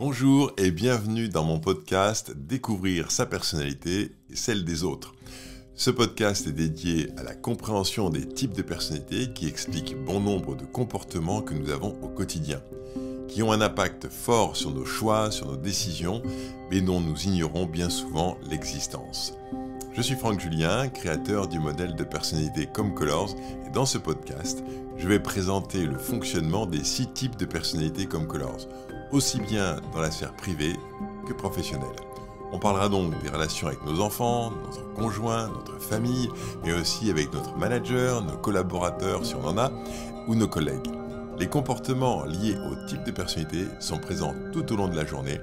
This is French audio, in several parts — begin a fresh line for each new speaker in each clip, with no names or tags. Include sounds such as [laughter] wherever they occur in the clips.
Bonjour et bienvenue dans mon podcast Découvrir sa personnalité et celle des autres. Ce podcast est dédié à la compréhension des types de personnalités qui expliquent bon nombre de comportements que nous avons au quotidien, qui ont un impact fort sur nos choix, sur nos décisions, mais dont nous ignorons bien souvent l'existence. Je suis Franck Julien, créateur du modèle de personnalité Comme Colors, et dans ce podcast, je vais présenter le fonctionnement des six types de personnalités Comme Colors, aussi bien dans la sphère privée que professionnelle. On parlera donc des relations avec nos enfants, notre conjoint, notre famille, mais aussi avec notre manager, nos collaborateurs si on en a, ou nos collègues. Les comportements liés aux types de personnalité sont présents tout au long de la journée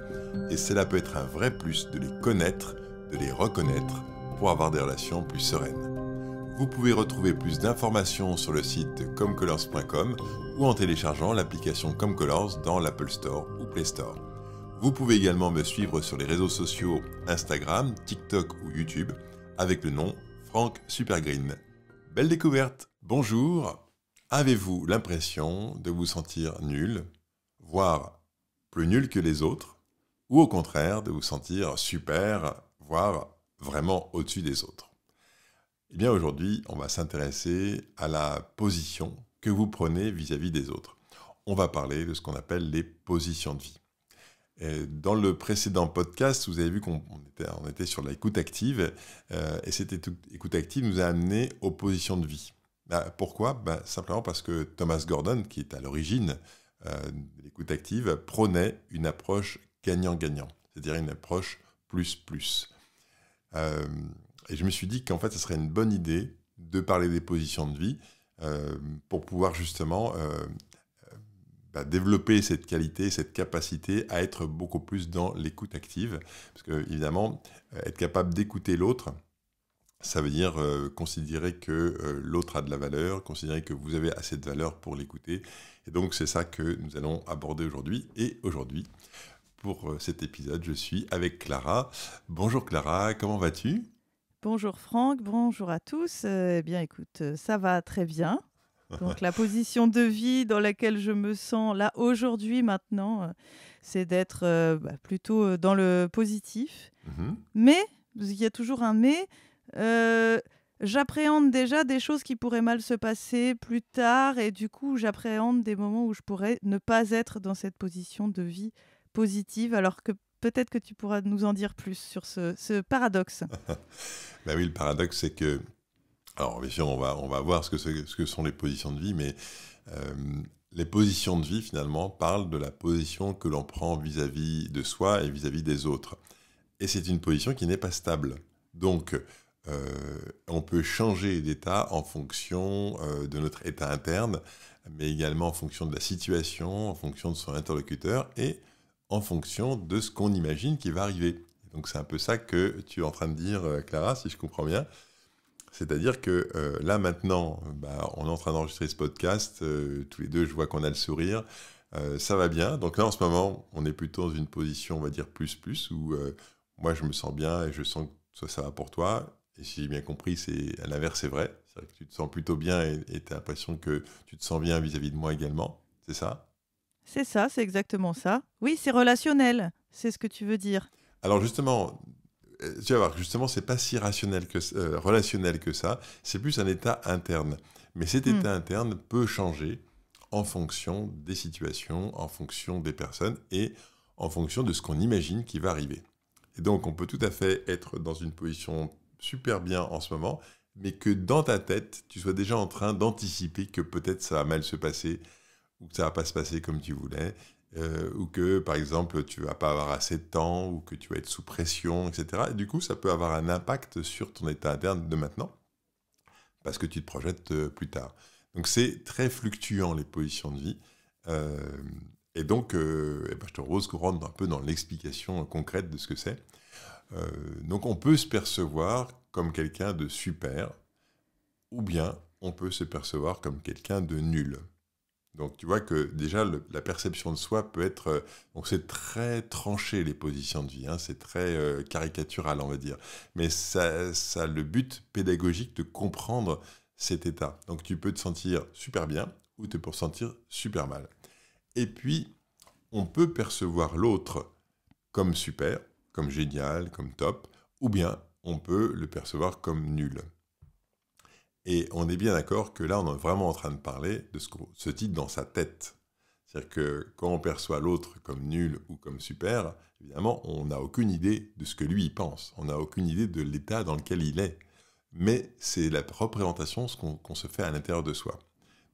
et cela peut être un vrai plus de les connaître, de les reconnaître pour avoir des relations plus sereines. Vous pouvez retrouver plus d'informations sur le site comcolors.com ou en téléchargeant l'application Comcolors dans l'Apple Store ou Play Store. Vous pouvez également me suivre sur les réseaux sociaux Instagram, TikTok ou YouTube avec le nom Franck Supergreen. Belle découverte Bonjour Avez-vous l'impression de vous sentir nul, voire plus nul que les autres, ou au contraire de vous sentir super, voire vraiment au-dessus des autres. Eh bien aujourd'hui, on va s'intéresser à la position que vous prenez vis-à-vis des autres. On va parler de ce qu'on appelle les positions de vie. dans le précédent podcast, vous avez vu qu'on était, sur l'écoute active, euh, et cette écoute active nous a amené aux positions de vie. Bah, pourquoi bah, Simplement parce que Thomas Gordon, qui est à l'origine euh, de l'écoute active, prenait une approche gagnant-gagnant, c'est-à-dire une approche plus-plus. Euh, et je me suis dit qu'en fait, ce serait une bonne idée de parler des positions de vie euh, pour pouvoir justement euh, bah, développer cette qualité, cette capacité à être beaucoup plus dans l'écoute active. Parce que, évidemment, être capable d'écouter l'autre, ça veut dire considérer que l'autre a de la valeur, considérer que vous avez assez de valeur pour l'écouter. Et donc c'est ça que nous allons aborder aujourd'hui. Et aujourd'hui, pour euh, cet épisode. Je suis avec Clara. Bonjour Clara, comment vas-tu
Bonjour Franck, bonjour à tous. Eh bien écoute, euh, ça va très bien. Donc la [laughs] position de vie dans laquelle je me sens là aujourd'hui maintenant, euh, c'est d'être bah, plutôt dans le positif. Mhm. Mais, il y a toujours un mais, j'appréhende déjà des choses qui pourraient mal se passer plus tard et du coup j'appréhende des moments où je pourrais ne pas être dans cette position de vie positive, alors que peut-être que tu pourras nous en dire plus sur ce, paradoxe. [laughs]
ben oui, le paradoxe, c'est que, alors bien sûr, on va, on va voir ce que, ce que sont les positions de vie, mais euh, les positions de vie, finalement, parlent de la position que l'on prend vis-à-vis de soi et vis-à-vis des autres. Et c'est une position qui n'est pas stable. Donc, euh, on peut changer d'état en fonction euh, de notre état interne, mais également en fonction de la situation, en fonction de son interlocuteur et en fonction de ce qu'on imagine qui va arriver. Donc c'est un peu ça que tu es en train de dire, euh, Clara, si je comprends bien. C'est-à-dire que euh, là maintenant, bah, on est en train d'enregistrer ce podcast, euh, tous les deux, je vois qu'on a le sourire, ça va bien. Donc là en ce moment, on est plutôt dans une position, on va dire, plus plus, où moi je me sens bien et je sens que ça, va pour toi. Et si j'ai bien compris, c'est à l'inverse, c'est vrai. cest que tu te sens plutôt bien et tu as l'impression que tu te sens bien vis à -vis de moi également. C'est ça
c'est ça, c'est exactement ça. Oui, c'est relationnel, c'est ce que tu veux dire.
Alors justement, euh, tu vas voir, justement, c'est pas si rationnel que, euh, relationnel que ça, c'est plus un état interne. Mais cet hmm. état interne peut changer en fonction des situations, en fonction des personnes et en fonction de ce qu'on imagine qui va arriver. Et donc, on peut tout à fait être dans une position super bien en ce moment, mais que dans ta tête, tu sois déjà en train d'anticiper que peut-être ça va mal se passer, ou que ça ne va pas se passer comme tu voulais, euh, ou que par exemple tu ne vas pas avoir assez de temps, ou que tu vas être sous pression, etc. Et du coup, ça peut avoir un impact sur ton état interne de maintenant, parce que tu te projettes euh, plus tard. Donc c'est très fluctuant les positions de vie. Euh, et donc, eh ben, je te propose qu'on rentre un peu dans l'explication concrète de ce que c'est. donc on peut se percevoir comme quelqu'un de super, ou bien on peut se percevoir comme quelqu'un de nul. Donc tu vois que déjà la perception de soi peut être euh, donc c'est très tranché les positions de vie, hein, c'est très euh, caricatural on va dire, mais ça, ça a le but pédagogique de comprendre cet état. Donc tu peux te sentir super bien ou te sentir super mal. Et puis on peut percevoir l'autre comme super, comme génial, comme top, ou bien on peut le percevoir comme nul. Et on est bien d'accord que là, on est vraiment en train de parler de ce, type titre dans sa tête. C'est-à-dire que quand on perçoit l'autre comme nul ou comme super, évidemment, on n'a aucune idée de ce que lui y pense, on n'a aucune idée de l'état dans lequel il est. Mais c'est la représentation, ce qu'on se fait à l'intérieur de soi.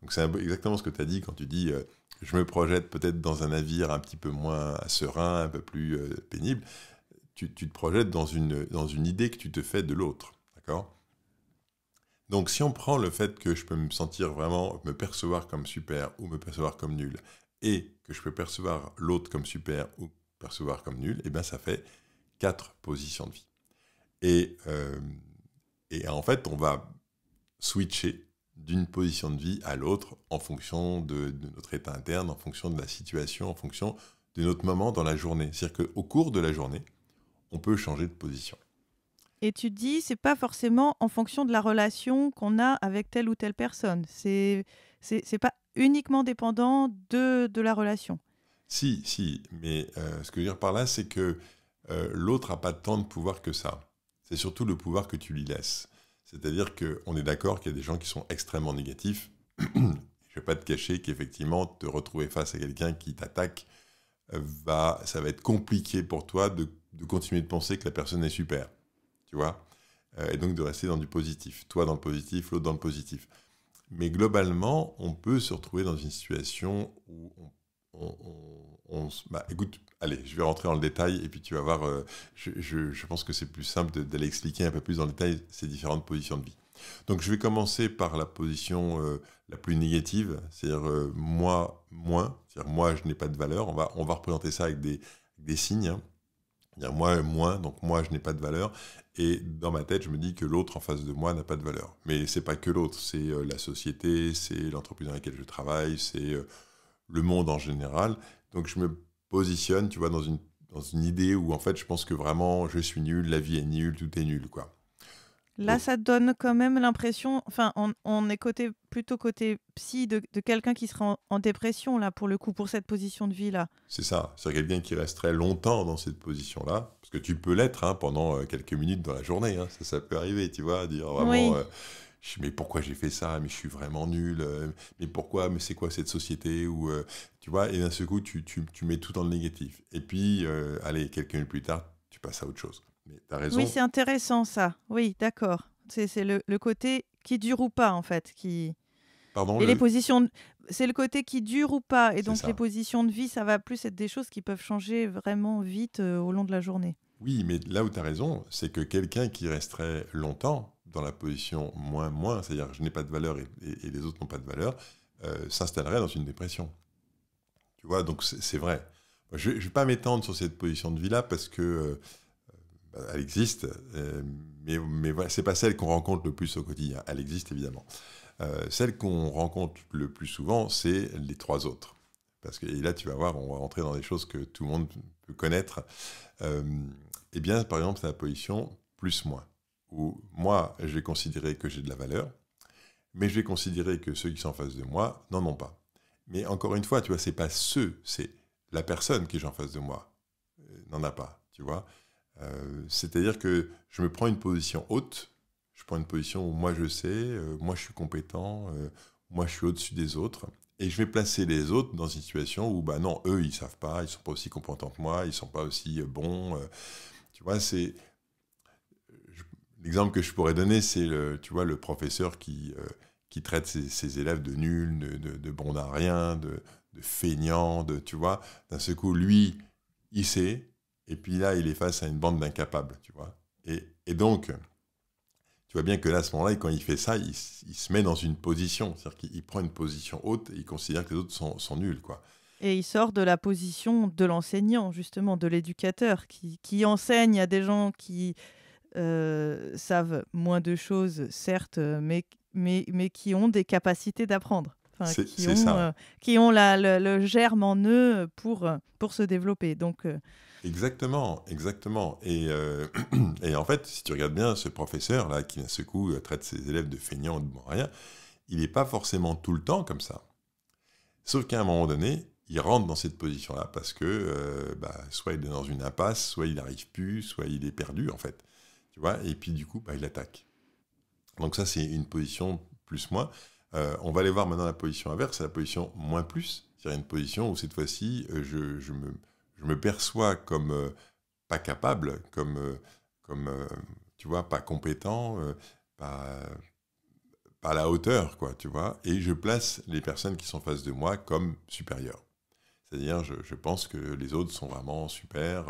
Donc c'est exactement ce que tu as dit quand tu dis euh, je me projette peut-être dans un navire un petit peu moins serein, un peu plus euh, pénible. Tu, te projettes dans une, dans une idée que tu te fais de l'autre. D'accord donc si on prend le fait que je peux me sentir vraiment, me percevoir comme super ou me percevoir comme nul, et que je peux percevoir l'autre comme super ou percevoir comme nul, et eh bien ça fait quatre positions de vie. Euh, et, en fait, on va switcher d'une position de vie à l'autre en fonction de, de, notre état interne, en fonction de la situation, en fonction de notre moment dans la journée. C'est-à-dire qu'au cours de la journée, on peut changer de position.
Et tu te dis, c'est pas forcément en fonction de la relation qu'on a avec telle ou telle personne. C'est c'est pas uniquement dépendant de, de, la relation.
Si, si, mais euh, ce que je veux dire par là, c'est que euh, l'autre n'a pas tant de pouvoir que ça. C'est surtout le pouvoir que tu lui laisses. C'est-à-dire qu'on est, d'accord qu'il y a des gens qui sont extrêmement négatifs. [clears throat] je ne vais pas te cacher qu'effectivement, te retrouver face à quelqu'un qui t'attaque, euh, va, ça va être compliqué pour toi de, de continuer de penser que la personne est super tu vois. Euh, et donc de rester dans du positif. Toi dans le positif, l'autre dans le positif. Mais globalement, on peut se retrouver dans une situation où on, on, bah, écoute, allez, je vais rentrer dans le détail et puis tu vas voir. Euh, je, pense que c'est plus simple d'aller expliquer un peu plus dans le détail ces différentes positions de vie. Donc je vais commencer par la position euh, la plus négative, c'est-à-dire moi moins, c'est-à-dire moi je n'ai pas de valeur. On va on va représenter ça avec des, des signes. Hein moi donc moi je n'ai pas de valeur. Et dans ma tête, je me dis que l'autre en face de moi n'a pas de valeur. Mais c'est pas que l'autre, c'est euh, la société, c'est l'entreprise dans laquelle je travaille, c'est euh, le monde en général. Donc je me positionne, tu vois, dans une, dans une idée où en fait je pense que vraiment je suis nul, la vie est nulle, tout est nul, quoi.
Là, ça donne quand même l'impression, enfin, on, est côté, plutôt côté psy de, quelqu'un qui serait en, dépression, là, pour le coup, pour cette position de vie-là.
C'est ça, c'est quelqu'un qui resterait longtemps dans cette position-là, parce que tu peux l'être hein, pendant euh, quelques minutes dans la journée, hein. ça, peut arriver, tu vois, dire vraiment, euh, mais pourquoi j'ai fait ça, mais je suis vraiment nul, euh, mais pourquoi, mais c'est quoi cette société, ou, tu vois, et d'un seul coup, tu, tu, mets tout dans le négatif. Et puis, allez, quelques minutes plus tard, tu passes à autre chose. Oui, c'est
intéressant ça. Oui, d'accord. C'est le, côté qui dure ou pas, en fait. Qui...
Pardon, et les positions.
C'est le côté qui dure ou pas. Et donc, les positions de vie, ça va plus être des choses qui peuvent changer vraiment vite euh, au long de la journée.
Oui, mais là où tu as raison, c'est que quelqu'un qui resterait longtemps dans la position moins, moins, c'est-à-dire je n'ai pas de valeur et, les autres n'ont pas de valeur, euh, s'installerait dans une dépression. Tu vois, donc c'est vrai. Je ne vais pas m'étendre sur cette position de vie-là parce que. Euh, elle existe, euh, mais, ce n'est pas celle qu'on rencontre le plus au quotidien. Elle existe évidemment. Euh, celle qu'on rencontre le plus souvent, c'est les trois autres. Parce que là, tu vas voir, on va rentrer dans des choses que tout le monde peut connaître. Euh, eh bien, par exemple, c'est la position plus-moins, Ou moi, je vais considérer que j'ai de la valeur, mais je vais considérer que ceux qui sont en face de moi n'en ont pas. Mais encore une fois, tu vois, c'est pas ceux, c'est la personne qui est en face de moi n'en a pas, tu vois. Euh, c'est-à-dire que je me prends une position haute, je prends une position où moi je sais, euh, moi je suis compétent, euh, moi je suis au-dessus des autres, et je vais placer les autres dans une situation où, bah non, eux, ils savent pas, ils sont pas aussi compétents que moi, ils sont pas aussi bons. tu vois, c'est... L'exemple que je pourrais donner, c'est le, tu vois, le professeur qui, traite ses, élèves de nuls, de, de, bons à rien, de, de feignants, de, tu vois. D'un seul coup, lui, il sait, et puis là, il est face à une bande d'incapables, tu vois. Et, donc, tu vois bien que là, à ce moment-là, quand il fait ça, il, se met dans une position. C'est-à-dire qu'il prend une position haute et il considère que les autres sont, nuls, quoi.
Et il sort de la position de l'enseignant, justement, de l'éducateur, qui, enseigne à des gens qui euh, savent moins de choses, certes, mais, mais, mais qui ont des capacités d'apprendre. Enfin, qui, ont, ça. Euh, qui ont la, le, germe en eux pour, pour se développer. Donc, euh,
Exactement, exactement. Euh, [clears throat] et, en fait, si tu regardes bien ce professeur-là, qui d'un ce coup euh, traite ses élèves de feignants ou de bon rien, il n'est pas forcément tout le temps comme ça. Sauf qu'à un moment donné, il rentre dans cette position-là parce que euh, bah, soit il est dans une impasse, soit il n'arrive plus, soit il est perdu, en fait. Tu vois Et puis, du coup, bah, il attaque. Donc, ça, c'est une position plus-moins. on va aller voir maintenant la position inverse, la position moins-plus. C'est-à-dire une position où cette fois-ci, je me je me perçois comme euh, pas capable, comme, euh, comme euh, tu vois, pas compétent, pas, à la hauteur, quoi, tu vois. Et je place les personnes qui sont face de moi comme supérieures. C'est-à-dire, je, pense que les autres sont vraiment super,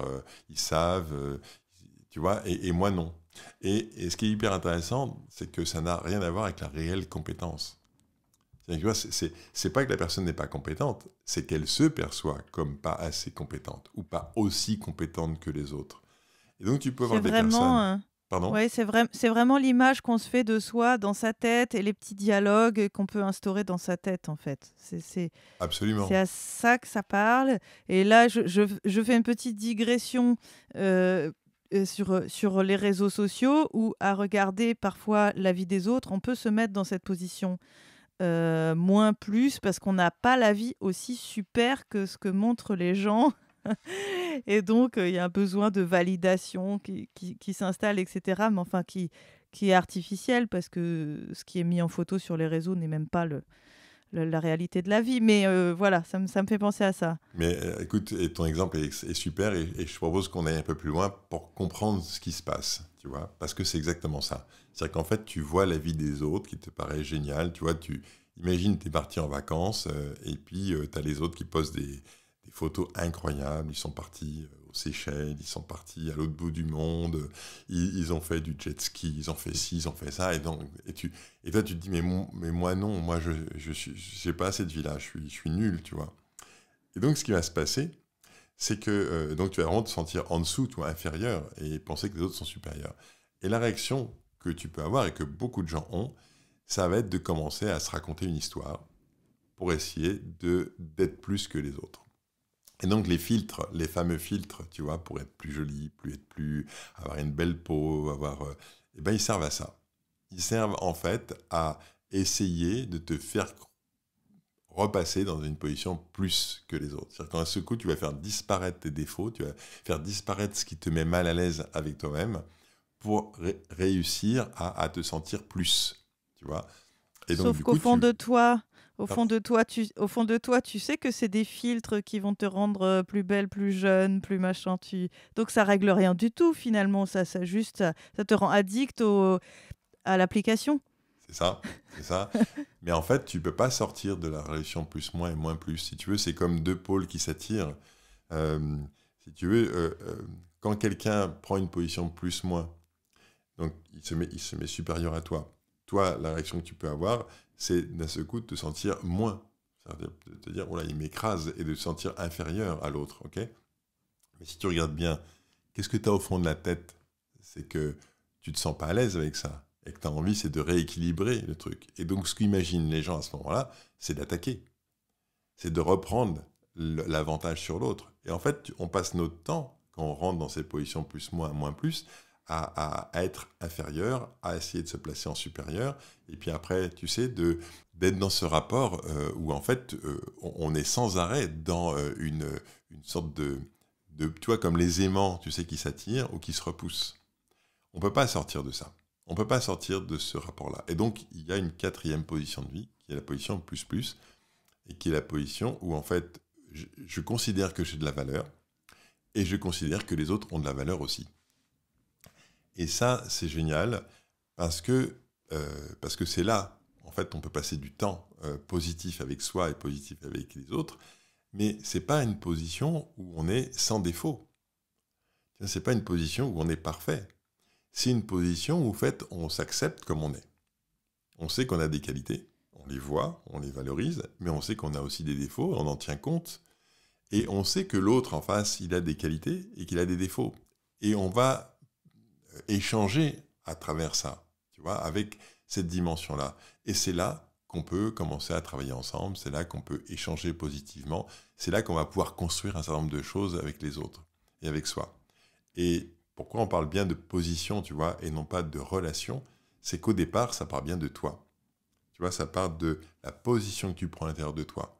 ils savent, tu vois, et, moi non. et, ce qui est hyper intéressant, c'est que ça n'a rien à voir avec la réelle compétence. C'est pas que la personne n'est pas compétente, c'est qu'elle se perçoit comme pas assez compétente ou pas aussi compétente que les autres. Et donc tu peux avoir des euh,
c'est vraiment l'image qu'on se fait de soi dans sa tête et les petits dialogues qu'on peut instaurer dans sa tête en fait. C'est
absolument. C'est à
ça que ça parle. Et là, je, fais une petite digression. Euh, euh, sur, sur les réseaux sociaux où, à regarder parfois la vie des autres, on peut se mettre dans cette position euh, moins plus, parce qu'on n'a pas la vie aussi super que ce que montrent les gens. [laughs] et donc, euh, il y a un besoin de validation qui, qui, s'installe, etc. Mais enfin, qui, qui est artificiel, parce que ce qui est mis en photo sur les réseaux n'est même pas le, la, réalité de la vie. Mais euh, voilà, ça me, ça me, fait penser à ça.
Mais écoute, ton exemple est, super et, je propose qu'on aille un peu plus loin pour comprendre ce qui se passe, tu vois, parce que c'est exactement ça. C'est-à-dire qu'en fait, tu vois la vie des autres qui te paraît géniale. Tu vois, tu imagines, tu es parti en vacances euh, et puis euh, tu as les autres qui postent des, photos incroyables. Ils sont partis euh, aux Seychelles, ils sont partis à l'autre bout du monde, ils, ont fait du jet ski, ils ont fait ci, ils ont fait ça. Et, donc, et, toi, tu te dis, mais, mais moi, non, moi, je n'ai pas assez de vie là, je suis, nul, tu vois. Et donc, ce qui va se passer, c'est que donc tu vas vraiment te sentir en dessous, toi, inférieur, et penser que les autres sont supérieurs. Et la réaction que tu peux avoir et que beaucoup de gens ont, ça va être de commencer à se raconter une histoire pour essayer d'être plus que les autres. Et donc les filtres, les fameux filtres, tu vois, pour être plus joli, plus être plus, avoir une belle peau, avoir, euh, eh ben ils servent à ça. Ils servent en fait à essayer de te faire repasser dans une position plus que les autres. cest à ce coup, tu vas faire disparaître tes défauts, tu vas faire disparaître ce qui te met mal à l'aise avec toi-même, pour réussir à, te sentir plus, tu vois. Sauf qu'au fond de toi, au fond
de toi, tu, au fond de toi, tu sais que c'est des filtres qui vont te rendre euh, plus belle, plus jeune, plus machin. Tu... Donc ça règle rien du tout finalement. Ça, ça juste, ça, te rend addict au, à l'application.
C'est ça, c'est ça. [laughs] Mais en fait, tu peux pas sortir de la relation plus moins et moins plus. Si tu veux, c'est comme deux pôles qui s'attirent. Euh, si tu veux, euh, quand quelqu'un prend une position plus moins, donc, il se met, il se met supérieur à toi. Toi, la réaction que tu peux avoir, c'est d'un seul coup de te sentir moins. C'est-à-dire de te dire, voilà oh il m'écrase, et de te sentir inférieur à l'autre, ok Mais si tu regardes bien, qu'est-ce que tu as au fond de la tête C'est que tu ne te sens pas à l'aise avec ça, et que tu as envie, c'est de rééquilibrer le truc. Et donc, ce qu'imaginent les gens à ce moment-là, c'est d'attaquer. C'est de reprendre l'avantage sur l'autre. Et en fait, on passe notre temps, quand on rentre dans ces positions plus-moins, moins-plus, moins moins plus à, être inférieur, à essayer de se placer en supérieur, et puis après, tu sais, d'être dans ce rapport euh, où en fait, euh, on, est sans arrêt dans euh, une, sorte de, tu vois, comme les aimants, tu sais, qui s'attirent ou qui se repoussent. On peut pas sortir de ça. On peut pas sortir de ce rapport-là. Et donc, il y a une quatrième position de vie, qui est la position plus plus, et qui est la position où en fait, je, je considère que j'ai de la valeur, et je considère que les autres ont de la valeur aussi. Et ça, c'est génial parce que euh, parce que c'est là, en fait, on peut passer du temps euh, positif avec soi et positif avec les autres, mais c'est pas une position où on est sans défaut. C'est pas une position où on est parfait. C'est une position où, en fait, on s'accepte comme on est. On sait qu'on a des qualités, on les voit, on les valorise, mais on sait qu'on a aussi des défauts, on en tient compte, et on sait que l'autre en face, il a des qualités et qu'il a des défauts. Et on va échanger à travers ça, tu vois, avec cette dimension-là. Et c'est là qu'on peut commencer à travailler ensemble, c'est là qu'on peut échanger positivement, c'est là qu'on va pouvoir construire un certain nombre de choses avec les autres et avec soi. Et pourquoi on parle bien de position, tu vois, et non pas de relation, c'est qu'au départ, ça part bien de toi. Tu vois, ça part de la position que tu prends à l'intérieur de toi.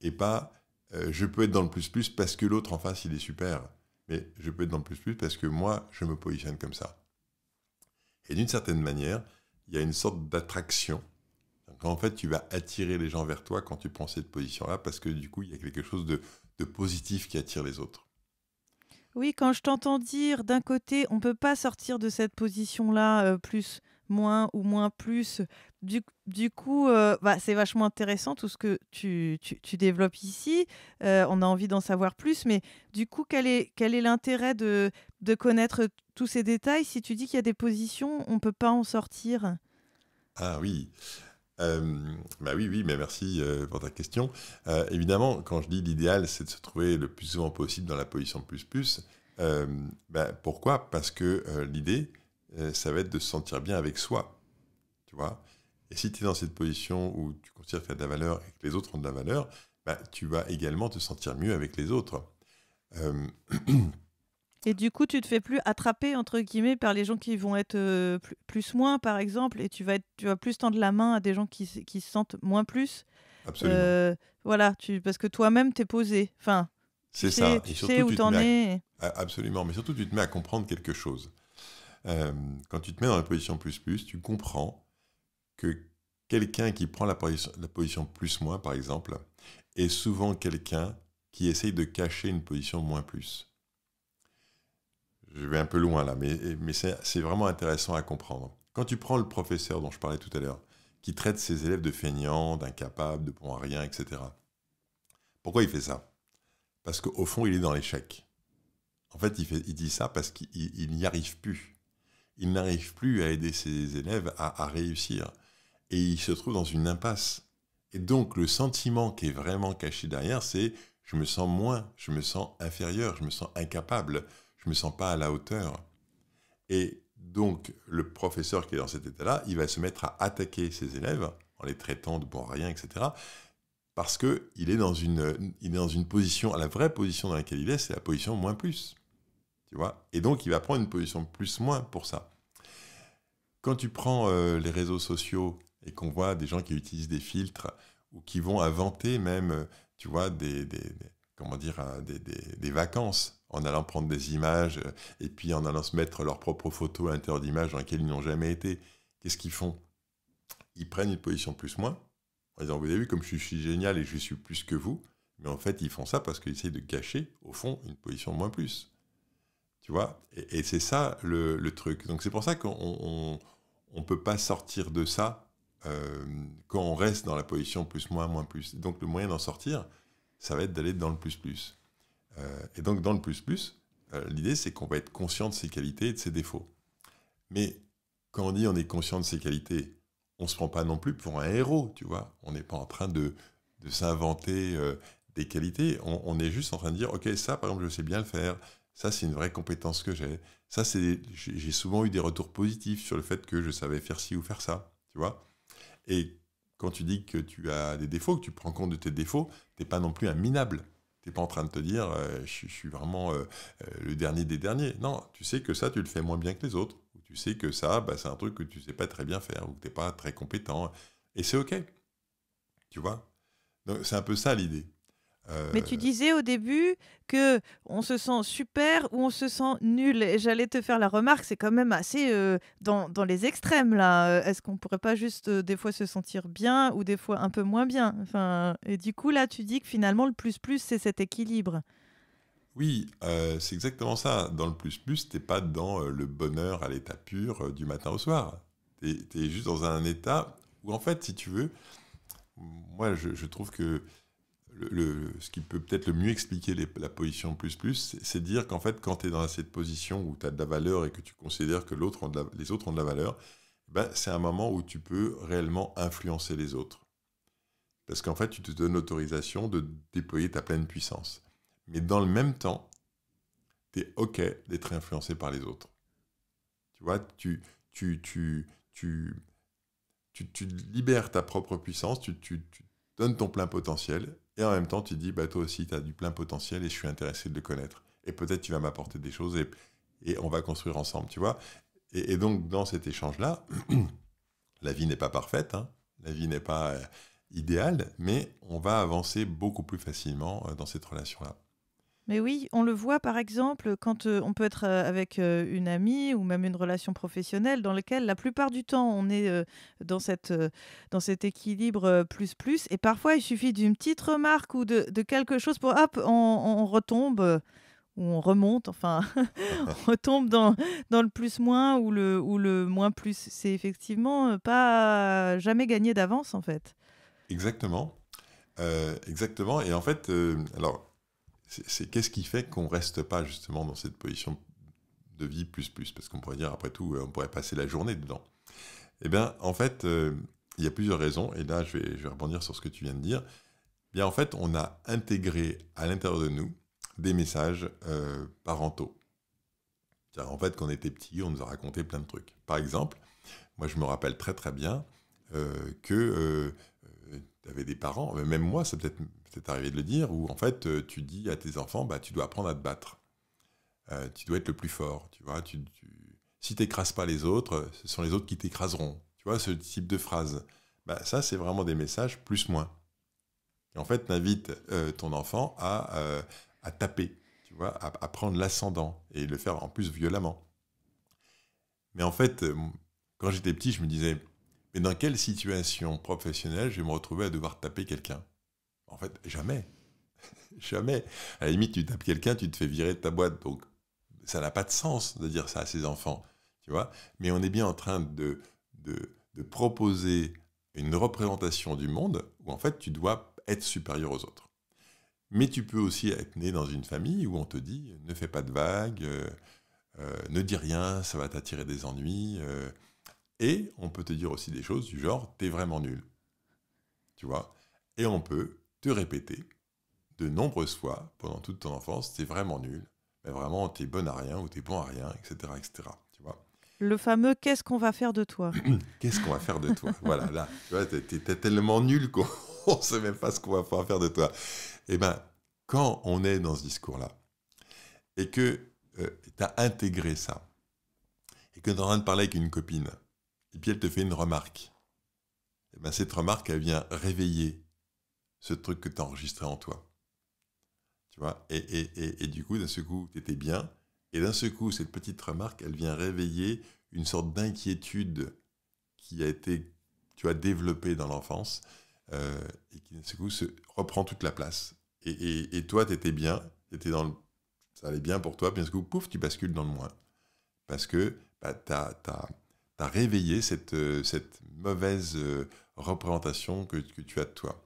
Et pas, euh, je peux être dans le plus-plus parce que l'autre en face, il est super mais je peux être dans le plus-plus parce que moi, je me positionne comme ça. Et d'une certaine manière, il y a une sorte d'attraction. En fait, tu vas attirer les gens vers toi quand tu prends cette position-là parce que du coup, il y a quelque chose de, positif qui attire les autres.
Oui, quand je t'entends dire d'un côté, on ne peut pas sortir de cette position-là euh, plus moins ou moins plus. Du, coup, euh, bah, c'est vachement intéressant tout ce que tu, développes ici. Euh, on a envie d'en savoir plus, mais du coup, quel est, quel est l'intérêt de, connaître tous ces détails si tu dis qu'il y a des positions, on ne peut pas en sortir
Ah oui. Euh, bah oui, oui, mais merci pour ta question. évidemment, quand je dis l'idéal, c'est de se trouver le plus souvent possible dans la position plus plus. Bah, pourquoi Parce que l'idée, euh, ça va être de se sentir bien avec soi. Tu vois Et si tu es dans cette position où tu considères que tu as de la valeur et que les autres ont de la valeur, bah, tu vas également te sentir mieux avec les autres. Euh,
[clears throat] et du coup, tu te fais plus attraper entre guillemets par les gens qui vont être euh, plus, moins, par exemple, et tu vas tu vas plus tendre la main à des gens qui, qui se sentent moins plus. voilà, parce que toi-même t'es posé. Enfin, c'est ça. Sais, où tu t'en es.
Absolument, mais surtout tu te mets à comprendre quelque chose. Euh, quand tu te mets dans la position plus plus, tu comprends que quelqu'un qui prend la position, plus moins, par exemple, est souvent quelqu'un qui essaye de cacher une position moins plus. Je vais un peu loin là, mais, c'est vraiment intéressant à comprendre. Quand tu prends le professeur dont je parlais tout à l'heure, qui traite ses élèves de feignants, d'incapables, de pour à rien, etc. Pourquoi il fait ça Parce qu'au fond, il est dans l'échec. En fait, il dit ça parce qu'il n'y arrive plus il n'arrive plus à aider ses élèves à, réussir. Et il se trouve dans une impasse. Et donc le sentiment qui est vraiment caché derrière, c'est je me sens moins, je me sens inférieur, je me sens incapable, je me sens pas à la hauteur. Et donc le professeur qui est dans cet état-là, il va se mettre à attaquer ses élèves en les traitant de bon rien, etc. Parce qu'il est dans une, il est dans une position, la vraie position dans laquelle il est, c'est la position moins plus. Et donc, il va prendre une position plus-moins pour ça. Quand tu prends euh, les réseaux sociaux et qu'on voit des gens qui utilisent des filtres ou qui vont inventer même, euh, tu vois, des, comment dire, euh, des, vacances en allant prendre des images et puis en allant se mettre leurs propres photos à l'intérieur d'images dans lesquelles ils n'ont jamais été. Qu'est-ce qu'ils font Ils prennent une position plus-moins en disant, vous avez vu, comme je suis génial et je suis plus que vous, mais en fait, ils font ça parce qu'ils essayent de cacher, au fond, une position moins plus. Tu vois Et, c'est ça le, truc. Donc c'est pour ça qu'on ne peut pas sortir de ça euh, quand on reste dans la position plus moins moins plus. Donc le moyen d'en sortir, ça va être d'aller dans le plus plus. Euh, et donc dans le plus plus, euh, l'idée c'est qu'on va être conscient de ses qualités et de ses défauts. Mais quand on dit on est conscient de ses qualités, on se prend pas non plus pour un héros, tu vois. On n'est pas en train de, de s'inventer des qualités. on, est juste en train de dire ok ça par exemple je sais bien le faire, ça, c'est une vraie compétence que j'ai. Ça, c'est, j'ai souvent eu des retours positifs sur le fait que je savais faire ci ou faire ça, tu vois. Et quand tu dis que tu as des défauts, que tu prends compte de tes défauts, t'es pas non plus un minable. T'es pas en train de te dire, euh, je, suis vraiment euh, euh, le dernier des derniers. Non, tu sais que ça, tu le fais moins bien que les autres. tu sais que ça, bah, c'est un truc que tu sais pas très bien faire ou que t'es pas très compétent. Et c'est ok, tu vois. Donc c'est un peu ça l'idée. Euh, Mais tu
disais au début que on se sent super ou on se sent nul. Et j'allais te faire la remarque, c'est quand même assez euh, dans, dans, les extrêmes là. Euh, est-ce qu'on pourrait pas juste des fois se sentir bien ou des fois un peu moins bien Enfin, et du coup là, tu dis que finalement le plus plus c'est cet équilibre.
Oui, c'est exactement ça. Dans le plus plus, t'es pas dans le bonheur à l'état pur du matin au soir. Tu es, juste dans un état où en fait, si tu veux, moi je, je trouve que ce qui peut peut-être le mieux expliquer la position plus plus, c'est dire qu'en fait, quand tu es dans cette position où tu as de la valeur et que tu considères que les autres ont de la valeur, ben, c'est un moment où tu peux réellement influencer les autres. Parce qu'en fait, tu te donnes l'autorisation de déployer ta pleine puissance. Mais dans le même temps, tu es OK d'être influencé par les autres. Tu vois, tu, tu, tu, tu, libères ta propre puissance, tu, tu donnes ton plein potentiel, et en même temps, tu dis, bah, toi aussi, tu as du plein potentiel et je suis intéressé de le connaître. Et peut-être tu vas m'apporter des choses et, on va construire ensemble, tu vois. Et, donc, dans cet échange-là, [clears throat] la vie n'est pas parfaite, hein. la vie n'est pas euh, idéale, mais on va avancer beaucoup plus facilement euh, dans cette relation-là.
Mais oui, on le voit par exemple quand euh, on peut être euh, avec euh, une amie ou même une relation professionnelle dans laquelle la plupart du temps on est dans, cette, dans cet équilibre plus plus et parfois il suffit d'une petite remarque ou de, quelque chose pour hop, on, on retombe ou on remonte, enfin [laughs] on retombe dans, dans le plus moins ou le, ou le moins plus. C'est effectivement pas jamais gagné d'avance en fait.
Exactement. exactement. Et en fait, alors c'est qu'est-ce qui fait qu'on reste pas justement dans cette position de vie plus plus Parce qu'on pourrait dire, après tout, euh, on pourrait passer la journée dedans. Eh bien, en fait, euh, il y a plusieurs raisons, et là, je vais, rebondir sur ce que tu viens de dire. Eh bien, en fait, on a intégré à l'intérieur de nous des messages euh, parentaux. En fait, quand on était petit, on nous a raconté plein de trucs. Par exemple, moi, je me rappelle très très bien que euh, tu avais des parents, mais même moi, ça peut-être peut arrivé de le dire, où en fait, euh, tu dis à tes enfants, bah, tu dois apprendre à te battre. Euh, tu dois être le plus fort, tu vois. Tu, Si tu n'écrases pas les autres, ce sont les autres qui t'écraseront. Tu vois, ce type de phrase. Bah, ça, c'est vraiment des messages plus-moins. En fait, tu invites ton enfant à, à, taper, tu vois, à prendre l'ascendant et le faire en plus violemment. Mais en fait, quand j'étais petit, je me disais, mais dans quelle situation professionnelle je vais me retrouver à devoir taper quelqu'un En fait, jamais. [laughs] jamais. À la limite, tu tapes quelqu'un, tu te fais virer de ta boîte. Donc, ça n'a pas de sens de dire ça à ses enfants. Tu vois Mais on est bien en train de, de, proposer une représentation du monde où, en fait, tu dois être supérieur aux autres. Mais tu peux aussi être né dans une famille où on te dit ne fais pas de vagues, euh, euh, ne dis rien, ça va t'attirer des ennuis. Euh, et on peut te dire aussi des choses du genre t'es vraiment nul. Tu vois Et on peut te répéter de nombreuses fois pendant toute ton enfance t'es vraiment nul, mais vraiment t'es bon à rien ou t'es bon à rien, etc. etc. Tu vois
le fameux qu'est-ce qu'on va faire de toi
[clears throat] Qu'est-ce qu'on va faire de toi Voilà, là, tu vois, t'es, tellement nul qu'on [laughs] ne sait même pas ce qu'on va pouvoir faire de toi. Eh bien, quand on est dans ce discours-là, et que euh, t'as tu as intégré ça, et que tu es en train de parler avec une copine, et puis elle te fait une remarque. Eh ben, cette remarque, elle vient réveiller ce truc que tu as enregistré en toi. Tu vois et, et, et, et, du coup, d'un seul coup, tu étais bien, et d'un seul coup, cette petite remarque, elle vient réveiller une sorte d'inquiétude qui a été, tu as développée dans l'enfance, euh, et qui d'un seul coup se reprend toute la place. Et, toi, tu étais bien, étais dans ça allait bien pour toi, puis d'un seul coup, pouf, tu bascules dans le moins. Parce que bah, tu as t'as réveillé cette, euh, cette mauvaise euh, représentation que, que, tu as de toi.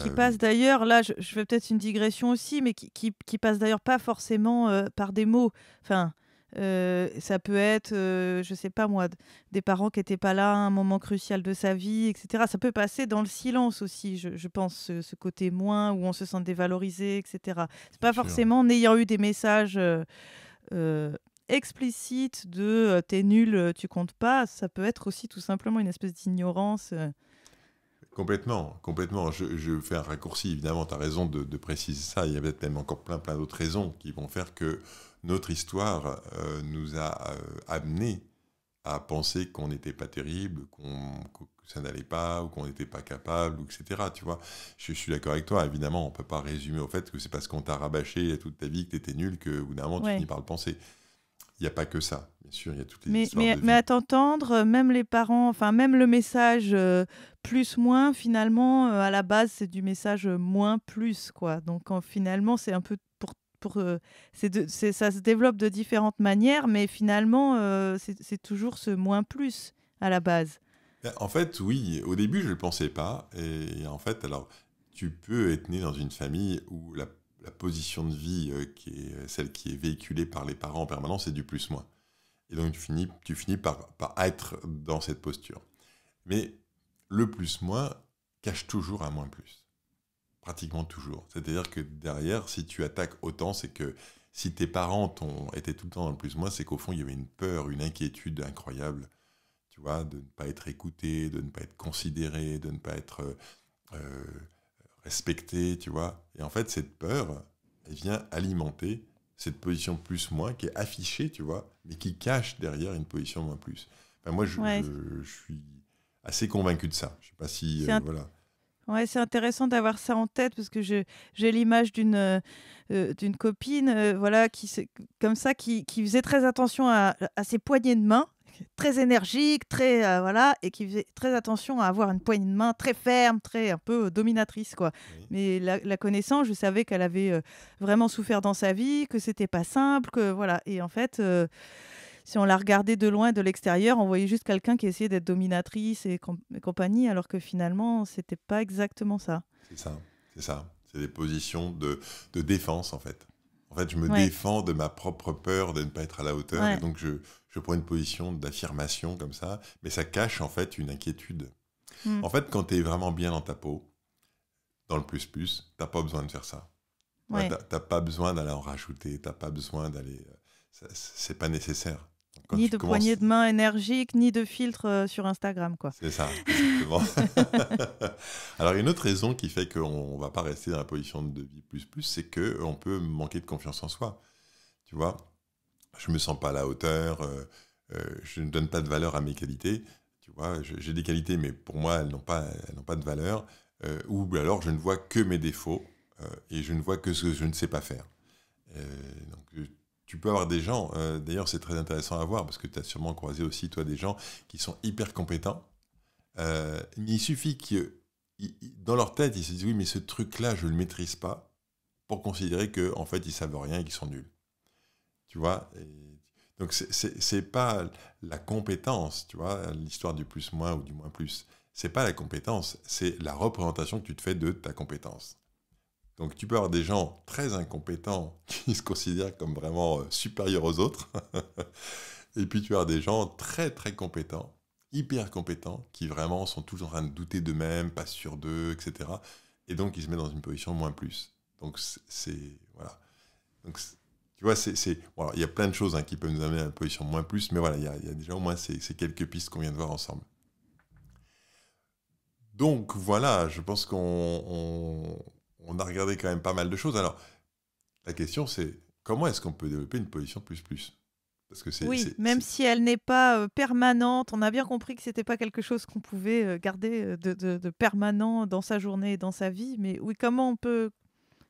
Qui euh, passe
d'ailleurs, là je, je fais peut-être une digression aussi, mais qui, qui, passe d'ailleurs pas forcément par des mots. Enfin, ça peut être, je sais pas moi, des parents qui n'étaient pas là un moment crucial de sa vie, etc. Ça peut passer dans le silence aussi, je, pense, ce, côté moins où on se sent dévalorisé, etc. C'est pas forcément en ayant eu des messages explicite de euh, t'es nul, euh, tu comptes pas, ça peut être aussi tout simplement une espèce d'ignorance. Euh.
Complètement, complètement. Je, fais un raccourci, évidemment, tu as raison de, préciser ça. Il y avait même encore plein, plein d'autres raisons qui vont faire que notre histoire nous a amené amenés à penser qu'on n'était pas terrible, qu'on, que ça n'allait pas, ou qu'on n'était pas capable, etc. Tu vois, je, suis d'accord avec toi. Évidemment, on ne peut pas résumer au fait que c'est parce qu'on t'a rabâché toute ta vie que tu étais nul que, au bout d'un moment, tu finis par le penser. Il n'y a pas que ça, bien sûr, il y a toutes les mais, histoires mais,
mais à t'entendre, euh, même les parents, enfin même le message euh, plus moins, finalement, euh, à la base, c'est du message moins plus, quoi. Donc finalement, c'est un peu pour, pour de, ça se développe de différentes manières, mais finalement, c'est toujours ce moins plus à la base.
Bah, en fait, oui. Au début, je ne le pensais pas, et en fait, alors, tu peux être né dans une famille où la la position de vie euh, qui est euh, celle qui est véhiculée par les parents en permanence, c'est du plus-moins. Et donc tu finis, tu finis par, être dans cette posture. Mais le plus-moins cache toujours un moins-plus. Pratiquement toujours. C'est-à-dire que derrière, si tu attaques autant, c'est que si tes parents étaient tout le temps dans le plus-moins, c'est qu'au fond, il y avait une peur, une inquiétude incroyable, tu vois, de ne pas être écouté, de ne pas être considéré, de ne pas être... Euh, respecter, tu vois. Et en fait, cette peur, elle vient alimenter cette position plus-moins qui est affichée, tu vois, mais qui cache derrière une position moins-plus. Enfin, moi, je, je, suis assez convaincu de ça. Je sais pas si... Euh, voilà.
Ouais, c'est intéressant d'avoir ça en tête parce que j'ai l'image d'une euh, euh, d'une copine voilà qui comme ça qui, faisait très attention à, à ses poignées de main très énergique, très euh, voilà, et qui faisait très attention à avoir une poignée de main très ferme, très un peu dominatrice quoi. Mais la, connaissant, je savais qu'elle avait euh, vraiment souffert dans sa vie, que c'était pas simple, que voilà. Et en fait, euh, si on la regardait de loin, de l'extérieur, on voyait juste quelqu'un qui essayait d'être dominatrice et, compagnie, alors que finalement, c'était pas exactement ça.
C'est ça, c'est ça. C'est des positions de défense en fait. En fait, je me défends de ma propre peur de ne pas être à la hauteur. Et donc, je, prends une position d'affirmation comme ça, mais ça cache en fait une inquiétude. Hmm. En fait, quand tu es vraiment bien dans ta peau, dans le plus-plus, t'as pas besoin de faire ça. Tu T'as pas besoin d'aller en rajouter, Tu t'as pas besoin d'aller. Euh, c'est pas nécessaire ni de poignée
de main énergique, ni de filtre euh, sur Instagram, quoi. C'est ça,
[laughs] Alors, une autre raison qui fait qu'on ne va pas rester dans la position de vie plus plus, c'est qu'on peut manquer de confiance en soi. Tu vois, je me sens pas à la hauteur, euh, euh, je ne donne pas de valeur à mes qualités. Tu vois, j'ai des qualités, mais pour moi, elles n'ont pas, elles pas de valeur. ou alors, je ne vois que mes défauts et je ne vois que ce que je ne sais pas faire. donc, tu peux avoir des gens, euh, d'ailleurs c'est très intéressant à voir, parce que tu as sûrement croisé aussi, toi, des gens qui sont hyper compétents, euh, il suffit que dans leur tête, ils se disent oui, mais ce truc-là, je ne le maîtrise pas, pour considérer qu'en en fait, ils savent rien et qu'ils sont nuls. Tu vois Donc, ce n'est pas la compétence, tu vois, l'histoire du plus-moins ou du moins-plus. c'est pas la compétence, c'est la représentation que tu te fais de ta compétence. Donc tu peux avoir des gens très incompétents [laughs] qui se considèrent comme vraiment euh, supérieurs aux autres, [laughs] et puis tu as des gens très très compétents, hyper compétents, qui vraiment sont toujours en train de douter d'eux-mêmes, pas sûrs d'eux, etc. Et donc ils se mettent dans une position moins plus. Donc c'est voilà. Donc tu vois, c'est il y a plein de choses hein, qui peuvent nous amener à une position moins plus, mais voilà, il y a, déjà au moins ces quelques pistes qu'on vient de voir ensemble. Donc voilà, je pense qu'on on a regardé quand même pas mal de choses. Alors, la question, c'est comment est-ce qu'on peut développer une position plus plus Parce que oui,
même si elle n'est pas euh, permanente, on a bien compris que ce n'était pas quelque chose qu'on pouvait euh, garder euh, de, permanent dans sa journée et dans sa vie. Mais oui, comment on peut,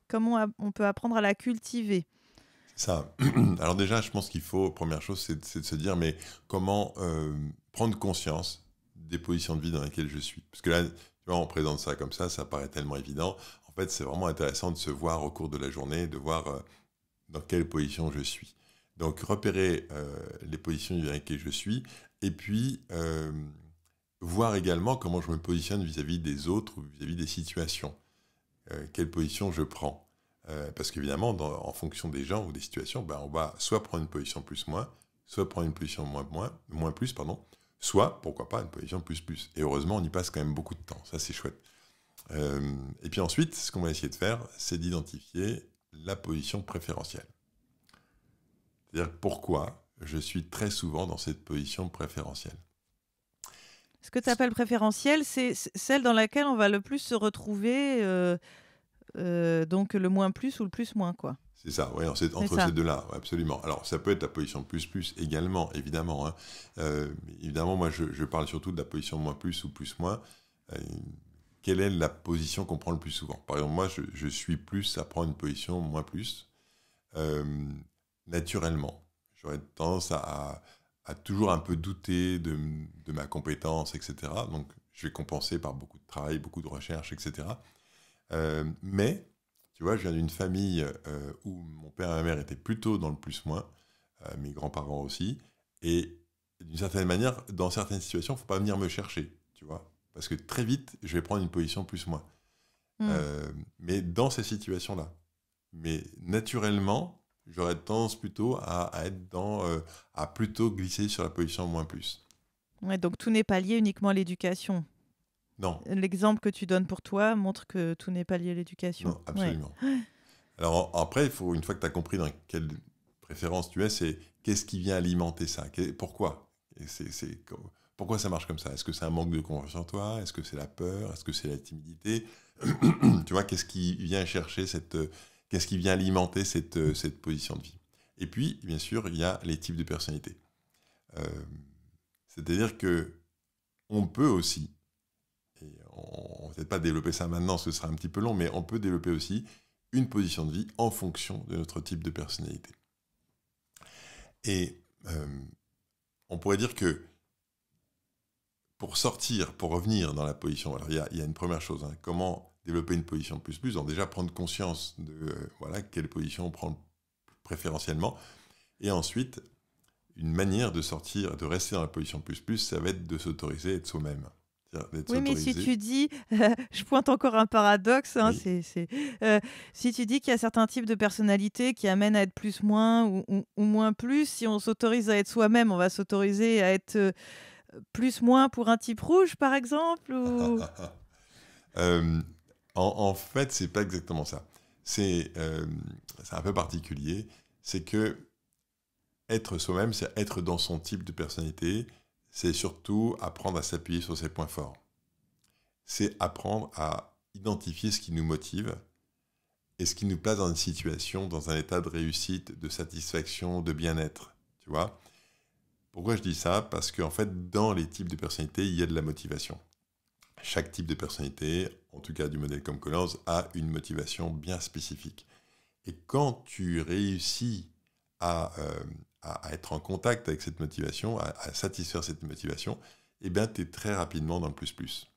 comment on peut apprendre à la cultiver
ça. [clears throat] Alors déjà, je pense qu'il faut, première chose, c'est de se dire, mais comment prendre conscience des positions de vie dans lesquelles je suis Parce que là, tu vois, on présente ça comme ça, ça paraît tellement évident en fait, c'est vraiment intéressant de se voir au cours de la journée, de voir euh, dans quelle position je suis. Donc, repérer euh, les positions dans lesquelles je suis, et puis euh, voir également comment je me positionne vis-à-vis des autres ou vis-à-vis des situations. quelle position je prends. parce qu'évidemment, en fonction des gens ou des situations, ben, on va soit prendre une position plus-moins, soit prendre une position moins-moins, moins plus, pardon, soit, pourquoi pas, une position plus-plus. Et heureusement, on y passe quand même beaucoup de temps. Ça, c'est chouette. Euh, et puis ensuite, ce qu'on va essayer de faire, c'est d'identifier la position préférentielle. C'est-à-dire pourquoi je suis très souvent dans cette position préférentielle.
Ce que tu appelles préférentielle, c'est celle dans laquelle on va le plus se retrouver, euh, euh, donc le moins plus ou le plus moins, quoi.
C'est ça, oui, entre ces deux-là, absolument. Alors, ça peut être la position plus plus également, évidemment. Hein. évidemment, moi, je, je, parle surtout de la position moins plus ou plus moins quelle est la position qu'on prend le plus souvent Par exemple, moi, je, suis plus à prendre une position, moins plus, euh, naturellement. J'aurais tendance à, toujours un peu douter de, ma compétence, etc. Donc, je vais compenser par beaucoup de travail, beaucoup de recherche, etc. Euh, mais, tu vois, je viens d'une famille euh, où mon père et ma mère étaient plutôt dans le plus-moins, mes grands-parents aussi, et d'une certaine manière, dans certaines situations, il ne faut pas venir me chercher, tu vois. Parce que très vite, je vais prendre une position plus moi. Hmm. Euh, mais dans ces situations-là. Mais naturellement, j'aurais tendance plutôt à, être dans, euh, à plutôt glisser sur la position moins plus.
Ouais, donc tout n'est pas lié uniquement à l'éducation. Non. L'exemple que tu donnes pour toi montre que tout n'est pas lié à l'éducation. Non, absolument. [gasps]
Alors après, il faut, une fois que tu as compris dans quelle préférence tu es, c'est qu'est-ce qui vient alimenter ça Pourquoi c'est, pourquoi ça marche comme ça Est-ce que c'est un manque de confiance en toi Est-ce que c'est la peur Est-ce que c'est la timidité [clears throat] Tu vois, qu'est-ce qui vient chercher cette. Euh, qu'est-ce qui vient alimenter cette, euh, position de vie Et puis, bien sûr, il y a les types de personnalités. Euh, c'est-à-dire que on peut aussi, et on ne va peut-être pas développer ça maintenant, ce sera un petit peu long, mais on peut développer aussi une position de vie en fonction de notre type de personnalité. Et on pourrait dire que pour sortir, pour revenir dans la position, alors il y a, y a une première chose, hein. comment développer une position plus plus, donc déjà prendre conscience de euh, voilà quelle position on prend préférentiellement, et ensuite une manière de sortir, de rester dans la position plus plus, ça va être de s'autoriser être soi-même. Oui, mais si tu
dis, [laughs] je pointe encore un paradoxe, hein, c'est, euh, si tu dis qu'il y a certains types de personnalités qui amènent à être plus moins ou, moins plus, si on s'autorise à être soi-même, on va s'autoriser à être... Euh, plus moins pour un type rouge, par exemple
[laughs] euh, en, fait, fait, c'est pas exactement ça. Euh, c'est un peu particulier. C'est que être soi-même, c'est être dans son type de personnalité. C'est surtout apprendre à s'appuyer sur ses points forts. C'est apprendre à identifier ce qui nous motive et ce qui nous place dans une situation, dans un état de réussite, de satisfaction, de bien-être. Tu vois pourquoi je dis ça Parce qu'en en fait, dans les types de personnalités, il y a de la motivation. Chaque type de personnalité, en tout cas du modèle comme Collins, a une motivation bien spécifique. Et quand tu réussis à, euh, être en contact avec cette motivation, à, satisfaire cette motivation, eh bien, tu es très rapidement dans le plus-plus.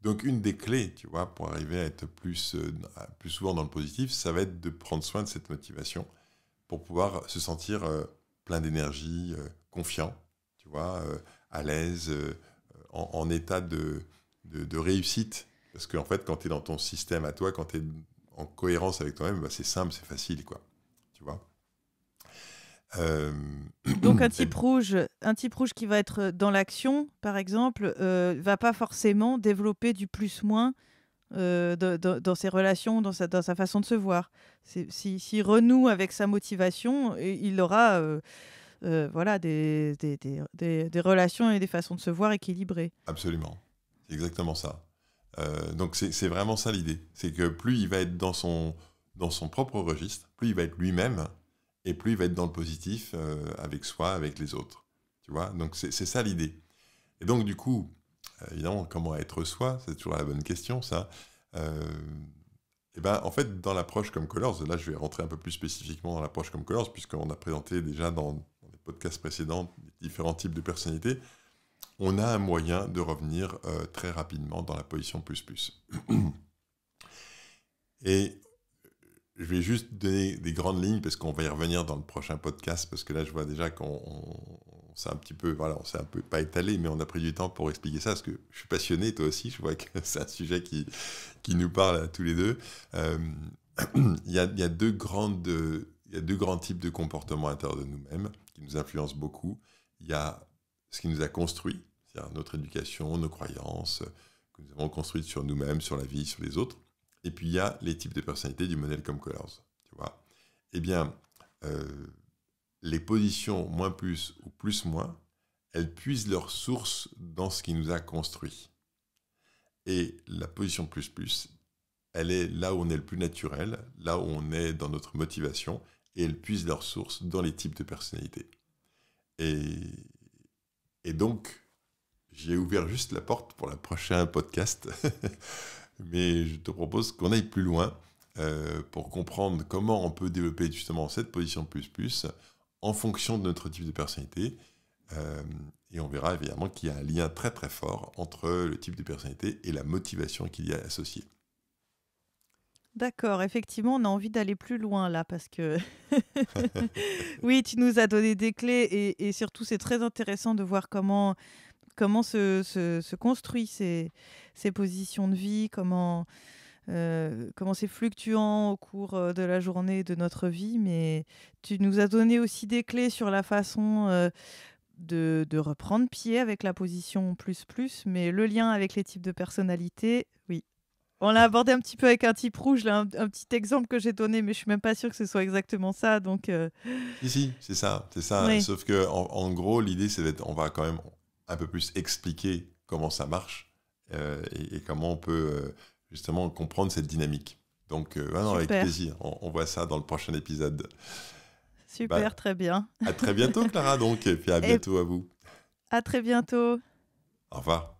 Donc, une des clés, tu vois, pour arriver à être plus, euh, plus souvent dans le positif, ça va être de prendre soin de cette motivation pour pouvoir se sentir euh, plein d'énergie, confiant, tu vois, euh, à l'aise, euh, en, état de, réussite. Parce qu'en en fait, quand tu es dans ton système à toi, quand tu es en cohérence avec toi-même, bah, c'est simple, c'est facile, quoi. Tu vois euh, Donc un [clears throat]
type rouge, un type rouge qui va être dans l'action, par exemple, euh, va pas forcément développer du plus-moins dans, ses relations, dans sa, façon de se voir. S'il si, renoue avec sa motivation, il aura euh, voilà, des des, relations et des façons de se voir équilibrées.
Absolument. C'est exactement ça. Euh, donc c'est vraiment ça l'idée. C'est que plus il va être dans son, dans son propre registre, plus il va être lui-même et plus il va être dans le positif euh, avec soi, avec les autres. Tu vois Donc c'est ça l'idée. Et donc du coup, évidemment, comment être soi C'est toujours la bonne question, ça. et eh ben, en fait, dans l'approche comme Colors, là je vais rentrer un peu plus spécifiquement dans l'approche comme Colors, puisqu'on a présenté déjà dans podcast précédent, différents types de personnalités, on a un moyen de revenir euh, très rapidement dans la position plus plus. [clears throat] Et je vais juste donner des grandes lignes parce qu'on va y revenir dans le prochain podcast parce que là je vois déjà qu'on s'est un petit peu voilà on s'est un peu pas étalé mais on a pris du temps pour expliquer ça parce que je suis passionné toi aussi je vois que [laughs] c'est un sujet qui qui nous parle à tous les deux. Euh, [clears throat] il, y a, il y a deux grandes il y a deux grands types de comportements à l'intérieur de nous-mêmes qui nous influence beaucoup. Il y a ce qui nous a construit, c'est-à-dire notre éducation, nos croyances euh, que nous avons construites sur nous-mêmes, sur la vie, sur les autres. Et puis il y a les types de personnalités du modèle comme Colors. Tu vois Eh bien, euh, les positions moins plus ou plus moins, elles puisent leur source dans ce qui nous a construit. Et la position plus plus, elle est là où on est le plus naturel, là où on est dans notre motivation, et elles puissent leurs sources dans les types de personnalités. Et, donc, j'ai ouvert juste la porte pour le prochain podcast, [laughs] mais je te propose qu'on aille plus loin euh, pour comprendre comment on peut développer justement cette position plus plus en fonction de notre type de personnalité. Euh, et on verra évidemment qu'il y a un lien très très fort entre le type de personnalité et la motivation qu'il y a associée.
D'accord, effectivement, on a envie d'aller plus loin là parce que [laughs] [laughs] oui, tu nous as donné des clés et, surtout c'est très intéressant de voir comment comment se, se, construisent ces, positions de vie, comment euh, comment c'est fluctuant au cours euh, de la journée de notre vie. Mais tu nous as donné aussi des clés sur la façon euh, de, de, reprendre pied avec la position plus plus, mais le lien avec les types de personnalités, oui, on l'a abordé un petit peu avec un type rouge, là, un, petit exemple que j'ai donné, mais je suis même pas sûr que ce soit exactement ça. Donc,
Ici, euh. c'est ça. C'est ça. Sauf que, en, gros, l'idée, c'est d'être. On va quand même un peu plus expliquer comment ça marche euh, et, comment on peut euh, justement comprendre cette dynamique. Donc, bah avec plaisir. On, voit ça dans le prochain épisode.
Super, bah, très bien.
À très bientôt, Clara, donc. Et puis à [laughs] bientôt à vous.
À très bientôt.
Au revoir.